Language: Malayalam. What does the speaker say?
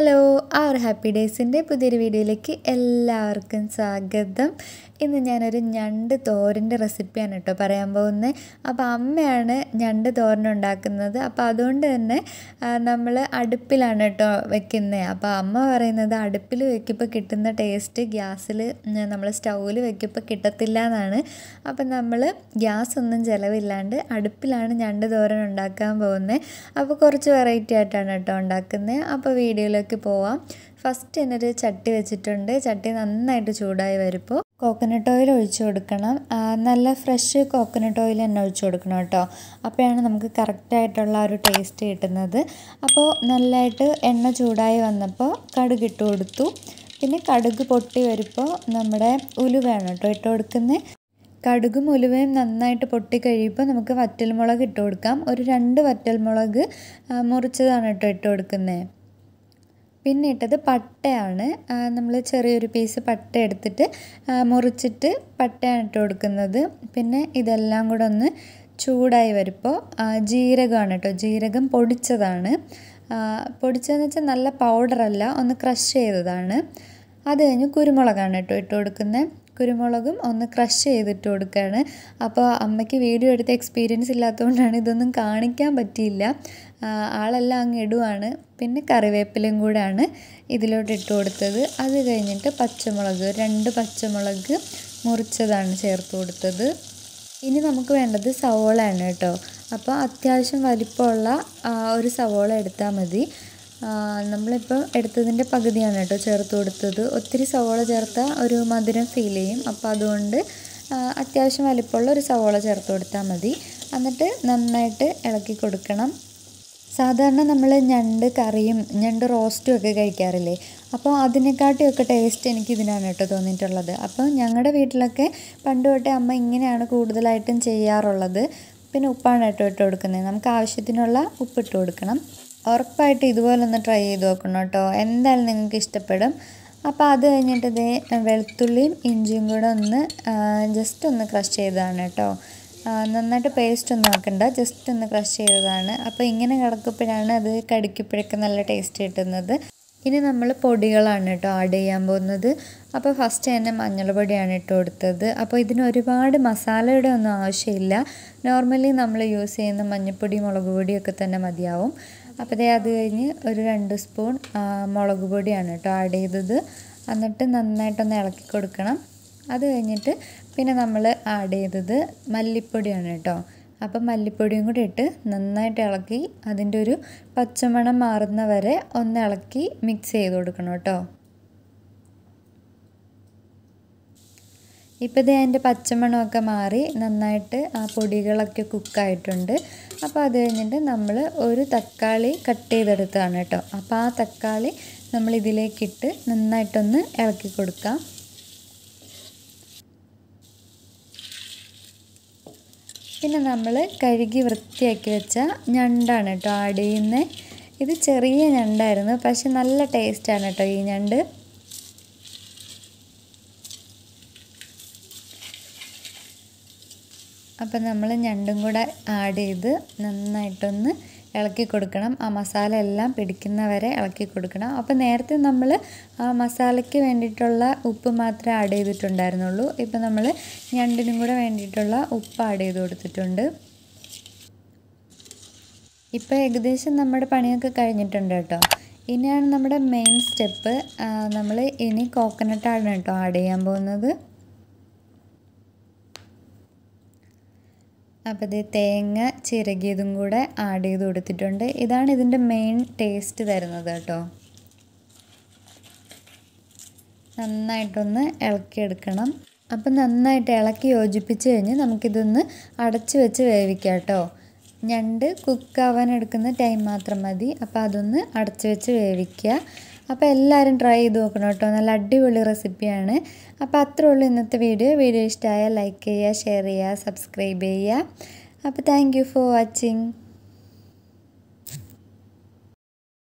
ഹലോ ഒരു ഹാപ്പി ഡേയ്സിൻ്റെ പുതിയൊരു വീഡിയോയിലേക്ക് എല്ലാവർക്കും സ്വാഗതം ഇന്ന് ഞാനൊരു ഞണ്ട് തോരൻ്റെ റെസിപ്പിയാണ് കേട്ടോ പറയാൻ പോകുന്നത് അപ്പോൾ അമ്മയാണ് ഞണ്ട് തോരൻ ഉണ്ടാക്കുന്നത് അപ്പോൾ അതുകൊണ്ട് തന്നെ നമ്മൾ അടുപ്പിലാണ് കേട്ടോ വെക്കുന്നത് അപ്പോൾ അമ്മ പറയുന്നത് അടുപ്പിൽ വെക്കുമ്പോൾ കിട്ടുന്ന ടേസ്റ്റ് ഗ്യാസിൽ നമ്മൾ സ്റ്റൗവിൽ വെക്കുമ്പോൾ കിട്ടത്തില്ല എന്നാണ് അപ്പം നമ്മൾ ഗ്യാസ് ഒന്നും ചിലവില്ലാണ്ട് അടുപ്പിലാണ് ഞണ്ട് തോരൻ ഉണ്ടാക്കാൻ പോകുന്നത് അപ്പോൾ കുറച്ച് വെറൈറ്റി ആയിട്ടാണ് കേട്ടോ ഉണ്ടാക്കുന്നത് അപ്പോൾ വീഡിയോയിലേക്ക് പോവാം ഫസ്റ്റ് എന്നൊരു ചട്ടി വെച്ചിട്ടുണ്ട് ചട്ടി നന്നായിട്ട് ചൂടായി വരുമ്പോൾ കോക്കനട്ട് ഓയിൽ ഒഴിച്ചു കൊടുക്കണം നല്ല ഫ്രഷ് കോക്കനട്ട് ഓയിൽ തന്നെ ഒഴിച്ചു കൊടുക്കണം കേട്ടോ അപ്പോഴാണ് നമുക്ക് കറക്റ്റായിട്ടുള്ള ഒരു ടേസ്റ്റ് കിട്ടുന്നത് അപ്പോൾ നല്ലതായിട്ട് എണ്ണ ചൂടായി വന്നപ്പോൾ കടുക് ഇട്ട് കൊടുത്തു പിന്നെ കടുക് പൊട്ടി വരുമ്പോൾ നമ്മുടെ ഉലുവയാണ് കേട്ടോ ഇട്ട് കൊടുക്കുന്നത് കടുകും ഉലുവയും നന്നായിട്ട് പൊട്ടി കഴിയുമ്പോൾ നമുക്ക് വറ്റൽമുളക് ഇട്ട് കൊടുക്കാം ഒരു രണ്ട് വറ്റൽമുളക് മുറിച്ചതാണ് കേട്ടോ ഇട്ട് കൊടുക്കുന്നത് പിന്നെ ഇട്ടത് പട്ടയാണ് നമ്മൾ ചെറിയൊരു പീസ് പട്ട എടുത്തിട്ട് മുറിച്ചിട്ട് പട്ടയാണ് ഇട്ട് കൊടുക്കുന്നത് പിന്നെ ഇതെല്ലാം കൂടെ ഒന്ന് ചൂടായി വരുമ്പോൾ ജീരകമാണ് കേട്ടോ ജീരകം പൊടിച്ചതാണ് പൊടിച്ചതെന്ന് വെച്ചാൽ നല്ല പൗഡറല്ല ഒന്ന് ക്രഷ് ചെയ്തതാണ് അത് കഴിഞ്ഞ് കുരുമുളകാണ് കേട്ടോ ഇട്ട് കൊടുക്കുന്നത് കുരുമുളകും ഒന്ന് ക്രഷ് ചെയ്തിട്ട് കൊടുക്കുകയാണ് അപ്പോൾ അമ്മയ്ക്ക് വീഡിയോ എടുത്ത് എക്സ്പീരിയൻസ് ഇല്ലാത്തതുകൊണ്ടാണ് ഇതൊന്നും കാണിക്കാൻ പറ്റിയില്ല ആളെല്ലാം അങ്ങ് ഇടുവാണ് പിന്നെ കറിവേപ്പിലയും കൂടെയാണ് ഇതിലോട്ട് ഇട്ട് കൊടുത്തത് അത് കഴിഞ്ഞിട്ട് പച്ചമുളക് രണ്ട് പച്ചമുളക് മുറിച്ചതാണ് ചേർത്ത് കൊടുത്തത് ഇനി നമുക്ക് വേണ്ടത് സവോളയാണ് കേട്ടോ അപ്പോൾ അത്യാവശ്യം വലിപ്പമുള്ള ഒരു സവോള എടുത്താൽ മതി നമ്മളിപ്പോൾ എടുത്തതിൻ്റെ പകുതിയാണ് കേട്ടോ ചേർത്ത് കൊടുത്തത് ഒത്തിരി സവോള ചേർത്താൽ ഒരു മധുരം ഫീൽ ചെയ്യും അപ്പോൾ അതുകൊണ്ട് അത്യാവശ്യം വലിപ്പമുള്ള ഒരു സവോള ചേർത്ത് കൊടുത്താൽ മതി എന്നിട്ട് നന്നായിട്ട് ഇളക്കി കൊടുക്കണം സാധാരണ നമ്മൾ ഞണ്ട് കറിയും ഞണ്ട് റോസ്റ്റും ഒക്കെ കഴിക്കാറില്ലേ അപ്പോൾ അതിനെക്കാട്ടിയൊക്കെ ടേസ്റ്റ് എനിക്ക് ഇതിനാണ് കേട്ടോ തോന്നിയിട്ടുള്ളത് അപ്പോൾ ഞങ്ങളുടെ വീട്ടിലൊക്കെ പണ്ട് തൊട്ടേ അമ്മ ഇങ്ങനെയാണ് കൂടുതലായിട്ടും ചെയ്യാറുള്ളത് പിന്നെ ഉപ്പാണ് കേട്ടോ ഇട്ട് കൊടുക്കുന്നത് നമുക്ക് ആവശ്യത്തിനുള്ള ഉപ്പിട്ട് കൊടുക്കണം ഉറപ്പായിട്ട് ഇതുപോലെ ഒന്ന് ട്രൈ ചെയ്ത് നോക്കണം കേട്ടോ എന്തായാലും നിങ്ങൾക്ക് ഇഷ്ടപ്പെടും അപ്പോൾ അത് കഴിഞ്ഞിട്ട് ഇതേ വെളുത്തുള്ളിയും ഇഞ്ചിയും കൂടെ ഒന്ന് ജസ്റ്റ് ഒന്ന് ക്രഷ് ചെയ്തതാണ് കേട്ടോ നന്നായിട്ട് പേസ്റ്റ് ഒന്നും നോക്കണ്ട ജസ്റ്റ് ഒന്ന് ക്രഷ് ചെയ്തതാണ് അപ്പോൾ ഇങ്ങനെ കിടക്കുമ്പോഴാണ് അത് കടിക്കുമ്പോഴൊക്കെ നല്ല ടേസ്റ്റ് കിട്ടുന്നത് ഇനി നമ്മൾ പൊടികളാണ് കേട്ടോ ആഡ് ചെയ്യാൻ പോകുന്നത് അപ്പോൾ ഫസ്റ്റ് തന്നെ മഞ്ഞൾപ്പൊടിയാണ് ഇട്ട് കൊടുത്തത് അപ്പോൾ ഇതിന് ഒരുപാട് മസാലയുടെ ഒന്നും ആവശ്യമില്ല നോർമലി നമ്മൾ യൂസ് ചെയ്യുന്ന മഞ്ഞൾപ്പൊടി മുളക് പൊടിയൊക്കെ തന്നെ മതിയാവും അപ്പോൾ അത് കഴിഞ്ഞ് ഒരു രണ്ട് സ്പൂൺ മുളക് പൊടിയാണ് കേട്ടോ ആഡ് ചെയ്തത് എന്നിട്ട് നന്നായിട്ടൊന്ന് ഇളക്കി കൊടുക്കണം അത് കഴിഞ്ഞിട്ട് പിന്നെ നമ്മൾ ആഡ് ചെയ്തത് മല്ലിപ്പൊടിയാണ് കേട്ടോ അപ്പം മല്ലിപ്പൊടിയും കൂടി ഇട്ട് നന്നായിട്ട് ഇളക്കി അതിൻ്റെ ഒരു പച്ചമണം മാറുന്ന വരെ ഒന്ന് ഇളക്കി മിക്സ് ചെയ്ത് കൊടുക്കണം കേട്ടോ ഇപ്പോൾ ഇത് അതിൻ്റെ പച്ചമണമൊക്കെ മാറി നന്നായിട്ട് ആ പൊടികളൊക്കെ കുക്കായിട്ടുണ്ട് അപ്പോൾ അത് കഴിഞ്ഞിട്ട് നമ്മൾ ഒരു തക്കാളി കട്ട് ചെയ്തെടുത്തതാണ് കേട്ടോ അപ്പോൾ ആ തക്കാളി നമ്മൾ ഇതിലേക്കിട്ട് നന്നായിട്ടൊന്ന് ഇളക്കി കൊടുക്കാം പിന്നെ നമ്മൾ കഴുകി വൃത്തിയാക്കി വെച്ച ഞണ്ടാണ് കേട്ടോ ആഡ് ചെയ്യുന്നത് ഇത് ചെറിയ ഞണ്ടായിരുന്നു പക്ഷെ നല്ല ടേസ്റ്റാണ് കേട്ടോ ഈ ഞണ്ട് അപ്പം നമ്മൾ ഞണ്ടും കൂടെ ആഡ് ചെയ്ത് നന്നായിട്ടൊന്ന് ഇളക്കി കൊടുക്കണം ആ മസാല എല്ലാം പിടിക്കുന്നവരെ ഇളക്കി കൊടുക്കണം അപ്പോൾ നേരത്തെ നമ്മൾ ആ മസാലയ്ക്ക് വേണ്ടിയിട്ടുള്ള ഉപ്പ് മാത്രമേ ആഡ് ചെയ്തിട്ടുണ്ടായിരുന്നുള്ളൂ ഇപ്പോൾ നമ്മൾ ഞണ്ടിനും കൂടെ വേണ്ടിയിട്ടുള്ള ഉപ്പ് ആഡ് ചെയ്ത് കൊടുത്തിട്ടുണ്ട് ഇപ്പോൾ ഏകദേശം നമ്മുടെ പണിയൊക്കെ കഴിഞ്ഞിട്ടുണ്ട് കേട്ടോ ഇനിയാണ് നമ്മുടെ മെയിൻ സ്റ്റെപ്പ് നമ്മൾ ഇനി കോക്കനട്ടാണ് കേട്ടോ ആഡ് ചെയ്യാൻ പോകുന്നത് അപ്പോൾ ഇത് തേങ്ങ ചിരകിയതും കൂടെ ആഡ് ചെയ്ത് കൊടുത്തിട്ടുണ്ട് ഇതാണ് ഇതിൻ്റെ മെയിൻ ടേസ്റ്റ് തരുന്നത് കേട്ടോ നന്നായിട്ടൊന്ന് ഇളക്കിയെടുക്കണം അപ്പം നന്നായിട്ട് ഇളക്കി യോജിപ്പിച്ച് കഴിഞ്ഞ് നമുക്കിതൊന്ന് അടച്ച് വെച്ച് വേവിക്കാം കേട്ടോ ഞണ്ട് കുക്കാവാൻ എടുക്കുന്ന ടൈം മാത്രം മതി അപ്പോൾ അതൊന്ന് അടച്ച് വെച്ച് വേവിക്കുക അപ്പോൾ എല്ലാവരും ട്രൈ ചെയ്ത് നോക്കണം കേട്ടോ നല്ല അടിപൊളി റെസിപ്പിയാണ് അപ്പോൾ അത്രേ ഉള്ളൂ ഇന്നത്തെ വീഡിയോ വീഡിയോ ഇഷ്ടമായ ലൈക്ക് ചെയ്യുക ഷെയർ ചെയ്യുക സബ്സ്ക്രൈബ് ചെയ്യുക അപ്പോൾ താങ്ക് ഫോർ വാച്ചിങ്